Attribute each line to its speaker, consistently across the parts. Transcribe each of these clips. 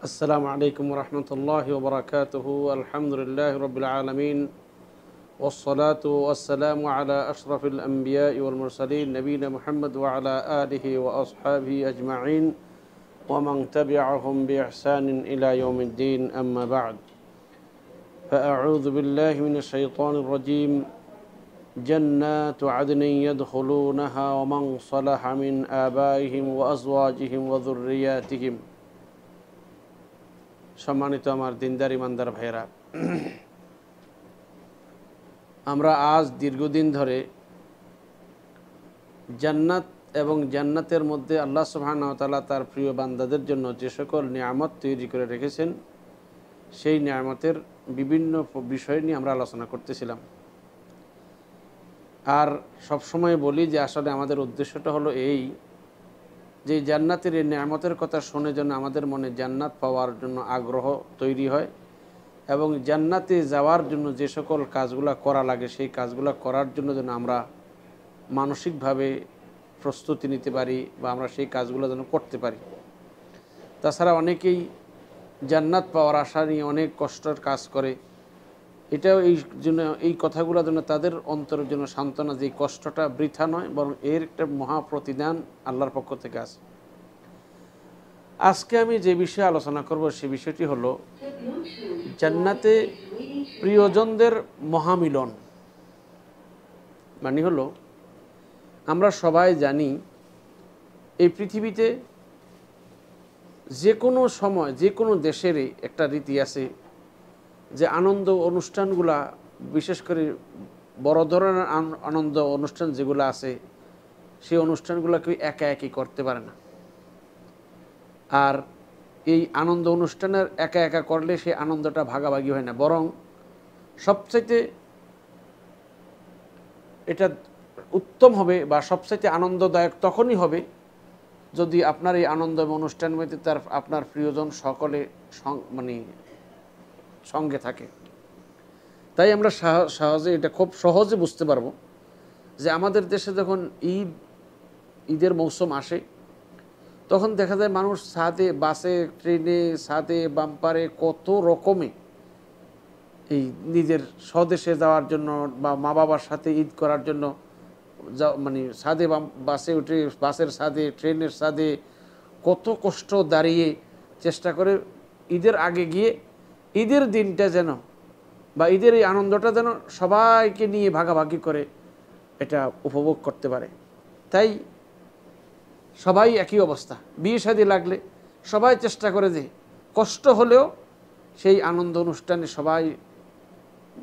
Speaker 1: السلام عليكم ورحمة الله وبركاته الحمد لله رب العالمين والصلاة والسلام على أشرف الأنبياء والمرسلين نبينا محمد وعلى آله وأصحابه أجمعين ومن تبعهم بإحسان إلى يوم الدين أما بعد فأعوذ بالله من الشيطان الرجيم جنات عدن يدخلونها ومن صلح من آبائهم وأزواجهم وذرياتهم সম্মানিত আমার দিনদার ইমানদার ভাইয়েরা আমরা আজ দীর্ঘদিন ধরে জান্নাত এবং জান্নাতের মধ্যে আল্লাহ সুবাহানতালা তার প্রিয় বান্দাদের জন্য যে সকল নিয়ামত তৈরি করে রেখেছেন সেই নিয়ামতের বিভিন্ন বিষয় নিয়ে আমরা আলোচনা করতেছিলাম আর সবসময় বলি যে আসলে আমাদের উদ্দেশ্যটা হলো এই যে জান্নাতের এই নিয়ামতের কথা শুনে যেন আমাদের মনে জান্নাত পাওয়ার জন্য আগ্রহ তৈরি হয় এবং জান্নাতে যাওয়ার জন্য যে সকল কাজগুলো করা লাগে সেই কাজগুলো করার জন্য যেন আমরা মানসিকভাবে প্রস্তুতি নিতে পারি বা আমরা সেই কাজগুলো যেন করতে পারি তাছাড়া অনেকেই জান্নাত পাওয়ার আশা নিয়ে অনেক কষ্টের কাজ করে এটা এই জন্য এই কথাগুলো যেন তাদের অন্তরের জন্য সান্ত্বনা যে কষ্টটা বৃথা নয় বরং এর একটা মহা প্রতিদান আল্লাহর পক্ষ থেকে আছে আজকে আমি যে বিষয়ে আলোচনা করব সে বিষয়টি হলো জান্নাতে প্রিয়জনদের মহামিলন মানে হলো আমরা সবাই জানি এই পৃথিবীতে যে কোনো সময় যে কোনো দেশেরই একটা রীতি আছে যে আনন্দ অনুষ্ঠানগুলা বিশেষ করে বড় ধরনের আনন্দ অনুষ্ঠান যেগুলো আছে সেই অনুষ্ঠানগুলো কেউ একা একই করতে পারে না আর এই আনন্দ অনুষ্ঠানের একা একা করলে সেই আনন্দটা ভাগাভাগি হয় না বরং সবচাইতে এটা উত্তম হবে বা সবচাইতে আনন্দদায়ক তখনই হবে যদি আপনার এই আনন্দ অনুষ্ঠান মধ্যে তার আপনার প্রিয়জন সকলে মানে সঙ্গে থাকে তাই আমরা সহজে এটা খুব সহজে বুঝতে পারবো যে আমাদের দেশে যখন ঈদ ঈদের মৌসুম আসে তখন দেখা যায় মানুষ সাদে বাসে ট্রেনে সাদে বাম্পারে কত রকমে এই নিজের স্বদেশে যাওয়ার জন্য বা মা বাবার সাথে ঈদ করার জন্য যা মানে সাদে বাসে উঠে বাসের সাদে ট্রেনের সাদে কত কষ্ট দাঁড়িয়ে চেষ্টা করে ঈদের আগে গিয়ে ঈদের দিনটা যেন বা ঈদের এই আনন্দটা যেন সবাইকে নিয়ে ভাগাভাগি করে এটা উপভোগ করতে পারে তাই সবাই একই অবস্থা বিয়ে শাদী লাগলে সবাই চেষ্টা করে যে কষ্ট হলেও সেই আনন্দ অনুষ্ঠানে সবাই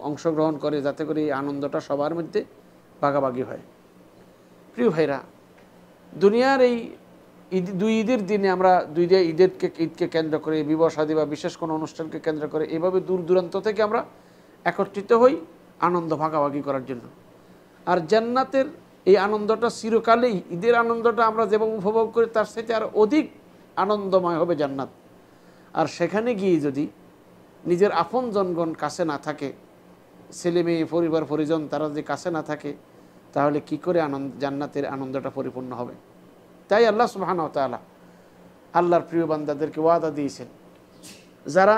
Speaker 1: অংশগ্রহণ করে যাতে করে এই আনন্দটা সবার মধ্যে ভাগাভাগি হয় প্রিয় ভাইরা দুনিয়ার এই ঈদ দুই ঈদের দিনে আমরা দুই দিয়ে ঈদেরকে ঈদকে কেন্দ্র করে বিবাহ সাদী বা বিশেষ কোনো অনুষ্ঠানকে কেন্দ্র করে এভাবে দূর দূরান্ত থেকে আমরা একত্রিত হই আনন্দ ভাগাভাগি করার জন্য আর জান্নাতের এই আনন্দটা চিরকালেই ঈদের আনন্দটা আমরা যেভাবে উপভোগ করি তার সাথে আর অধিক আনন্দময় হবে জান্নাত আর সেখানে গিয়ে যদি নিজের আপন জনগণ কাছে না থাকে ছেলে মেয়ে পরিবার পরিজন তারা যদি কাছে না থাকে তাহলে কি করে আনন্দ জান্নাতের আনন্দটা পরিপূর্ণ হবে তাই আল্লাহ সুবাহান তালা আল্লাহর প্রিয় বান্দাদেরকে ওয়াদা দিয়েছেন যারা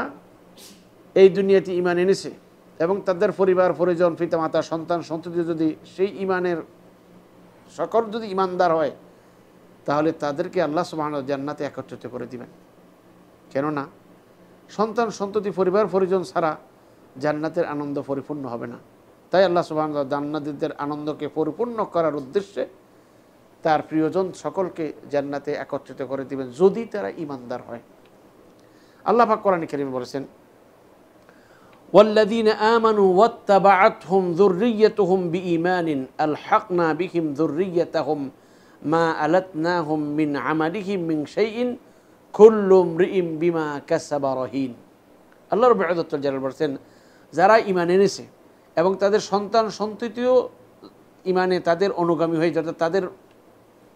Speaker 1: এই দুনিয়াতে ইমান এনেছে এবং তাদের পরিবার পরিজন পিতামাতা সন্তান সন্ততি যদি সেই ইমানের সকল যদি ইমানদার হয় তাহলে তাদেরকে আল্লাহ সুবাহান জান্নাতে একত্রিত করে দিবেন কেননা সন্তান সন্ততি পরিবার পরিজন ছাড়া জান্নাতের আনন্দ পরিপূর্ণ হবে না তাই আল্লাহ সুবাহ জান্নাতিদের আনন্দকে পরিপূর্ণ করার উদ্দেশ্যে তার প্রিয়জন সকলকে জান্নাতে একত্রিত করে দিবেন যদি তারা ইমানদার হয় আল্লাহ পাক কোরআন করিম বলেছেন والذين آمنوا واتبعتهم ذريتهم بإيمان ألحقنا بهم ذريتهم ما ألتناهم من عملهم من شيء كل امرئ بما كسب رهين আল্লাহ রবি আদত্তল জালাল বলছেন যারা ইমান এনেছে এবং তাদের সন্তান সন্ততিও ইমানে তাদের অনুগামী হয়ে যাতে তাদের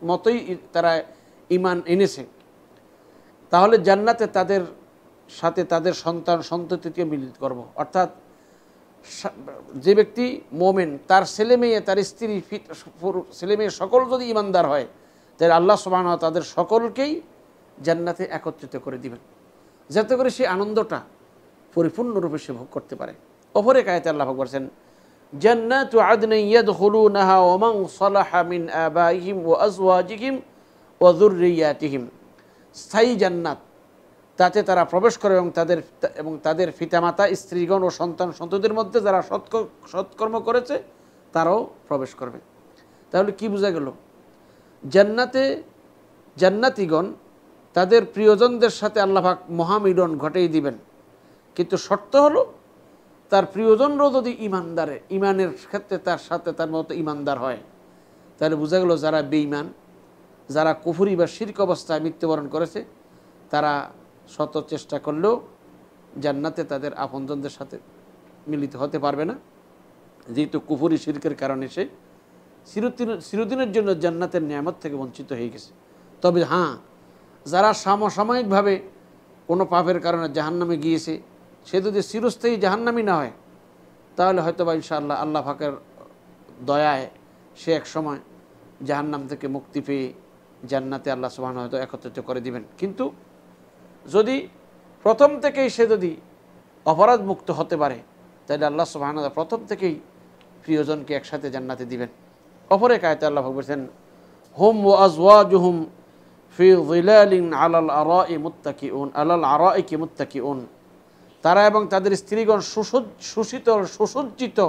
Speaker 1: মতোই তারা ইমান এনেছে তাহলে জান্নাতে তাদের সাথে তাদের সন্তান সন্ততিকে মিলিত করব। অর্থাৎ যে ব্যক্তি মোমেন তার ছেলে মেয়ে তার স্ত্রী ফিট ছেলে মেয়ে সকল যদি ইমানদার হয় তাহলে আল্লাহ সমান তাদের সকলকেই জান্নাতে একত্রিত করে দিবেন যাতে করে সেই আনন্দটা পরিপূর্ণরূপে সে ভোগ করতে পারে অপরে কায়তে আল্লাহ করছেন জান্নাতু আদনে ইয়াদখুলুনাহা ওয়া মান সালাহা ওয়া আজওয়াজিহিম ওয়া স্থায়ী জান্নাত তাতে তারা প্রবেশ করে এবং তাদের এবং তাদের পিতামাতা স্ত্রীগণ ও সন্তান সন্ততির মধ্যে যারা সৎকর্ম করেছে তারাও প্রবেশ করবে তাহলে কি বোঝা গেল জান্নাতে জান্নাতিগণ তাদের প্রিয়জনদের সাথে আল্লাহাক মহামিলন ঘটেই দিবেন কিন্তু শর্ত হলো তার প্রিয়জনরাও যদি ইমানদারে ইমানের ক্ষেত্রে তার সাথে তার মতো ইমানদার হয় তাহলে বোঝা গেল যারা বেঈমান যারা কুফুরি বা শির্ক অবস্থায় মৃত্যুবরণ করেছে তারা শত চেষ্টা করলেও জান্নাতে তাদের আপনজনদের সাথে মিলিত হতে পারবে না যেহেতু কুফুরি শির্কের কারণে সে চিরদিন চিরদিনের জন্য জান্নাতের নিয়ামত থেকে বঞ্চিত হয়ে গেছে তবে হ্যাঁ যারা সমসাময়িকভাবে কোনো পাপের কারণে জাহান্নামে গিয়েছে সে যদি চিরস্থায়ী জাহান্নামি না হয় তাহলে হয়তো বা ইনশাআল্লাহ আল্লাহ ফাঁকের দয়ায় সে এক সময় জাহান্নাম থেকে মুক্তি পেয়ে জান্নাতে আল্লাহ সোহান হয়তো একত্রিত করে দিবেন কিন্তু যদি প্রথম থেকেই সে যদি অপরাধ মুক্ত হতে পারে তাহলে আল্লাহ সোহান প্রথম থেকেই প্রিয়জনকে একসাথে জান্নাতে দিবেন অপরে কায়তে আল্লাহ বলছেন হোম ও আজওয়াজুহুম ফি মুত্তাকি উন আরাই মুত্তাকিউন আলাল আরাইকি মুত্তাকিউন তারা এবং তাদের স্ত্রীগণ সুসজ্জিত সুসজ্জিত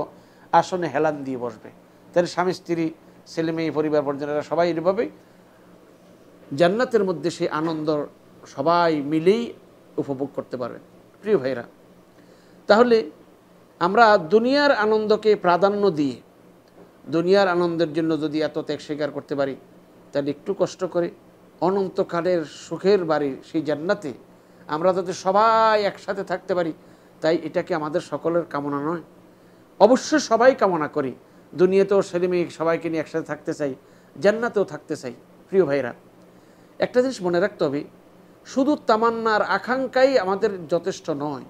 Speaker 1: আসনে হেলান দিয়ে বসবে তাদের স্বামী স্ত্রী ছেলে মেয়ে পরিবার পর্যন্তরা সবাই এভাবে জান্নাতের মধ্যে সেই আনন্দ সবাই মিলেই উপভোগ করতে পারবেন প্রিয় ভাইরা তাহলে আমরা দুনিয়ার আনন্দকে প্রাধান্য দিয়ে দুনিয়ার আনন্দের জন্য যদি এত ত্যাগ স্বীকার করতে পারি তাহলে একটু কষ্ট করে অনন্তকালের সুখের বাড়ি সেই জান্নাতে আমরা যাতে সবাই একসাথে থাকতে পারি তাই এটাকে আমাদের সকলের কামনা নয় অবশ্যই সবাই কামনা করি দুনিয়াতেও সেলিমে সবাইকে নিয়ে একসাথে থাকতে চাই জান্নাতেও থাকতে চাই প্রিয় ভাইরা একটা জিনিস মনে রাখতে হবে শুধু তামান্নার আকাঙ্ক্ষাই আমাদের যথেষ্ট নয়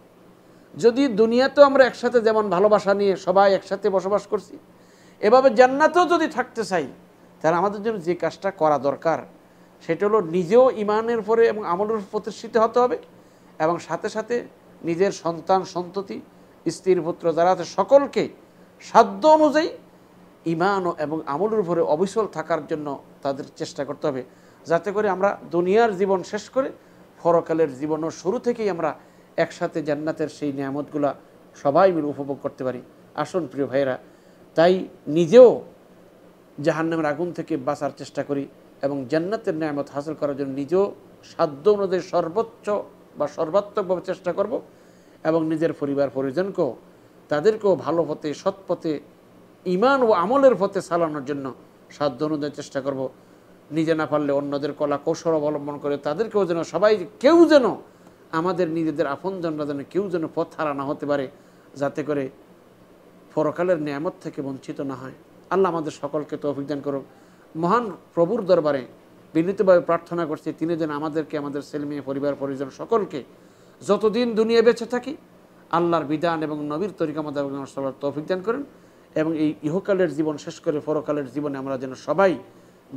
Speaker 1: যদি দুনিয়াতেও আমরা একসাথে যেমন ভালোবাসা নিয়ে সবাই একসাথে বসবাস করছি এভাবে জান্নাতেও যদি থাকতে চাই তাহলে আমাদের জন্য যে কাজটা করা দরকার সেটা হলো নিজেও ইমানের পরে এবং আমলের প্রতিষ্ঠিত হতে হবে এবং সাথে সাথে নিজের সন্তান সন্ততি স্ত্রীর পুত্র যারা আছে সকলকে সাধ্য অনুযায়ী ইমান এবং আমলের উপরে অবিচল থাকার জন্য তাদের চেষ্টা করতে হবে যাতে করে আমরা দুনিয়ার জীবন শেষ করে ফরকালের জীবনও শুরু থেকেই আমরা একসাথে জান্নাতের সেই নিয়ামতগুলা সবাই মিলে উপভোগ করতে পারি আসুন প্রিয় ভাইয়েরা তাই নিজেও জাহান্নামের আগুন থেকে বাঁচার চেষ্টা করি এবং জান্নাতের নিয়ামত হাসিল করার জন্য নিজেও সাধ্য অনুযায়ী সর্বোচ্চ বা সর্বাত্মকভাবে চেষ্টা করব এবং নিজের পরিবার পরিজনকেও তাদেরকেও ভালো পথে সৎ পথে ইমান ও আমলের পথে চালানোর জন্য সাধ্য অনুযায়ী চেষ্টা করব নিজে না পারলে অন্যদের কলা কৌশল অবলম্বন করে তাদেরকেও যেন সবাই কেউ যেন আমাদের নিজেদের আপনজনরা যেন কেউ যেন পথ হারা না হতে পারে যাতে করে পরকালের নিয়ামত থেকে বঞ্চিত না হয় আল্লাহ আমাদের সকলকে তো অভিযান করুক মহান প্রভুর দরবারে বিনীতভাবে প্রার্থনা করছি তিনি যেন আমাদেরকে আমাদের ছেলেমেয়ে পরিবার পরিজন সকলকে যতদিন দুনিয়া বেঁচে থাকি আল্লাহর বিধান এবং নবীর তরিকা মোতাবেক চলার তৌফিক দান করেন এবং এই ইহকালের জীবন শেষ করে পরকালের জীবনে আমরা যেন সবাই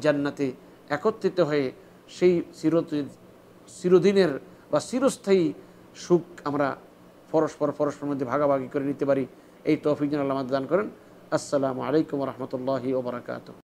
Speaker 1: জান্নাতে একত্রিত হয়ে সেই চির চিরদিনের বা চিরস্থায়ী সুখ আমরা পরস্পর পরস্পরের মধ্যে ভাগাভাগি করে নিতে পারি এই তৌফিক জন আল্লাহ দান করেন আসসালামু আলাইকুম রহমতুল্লাহি ওবরাকাত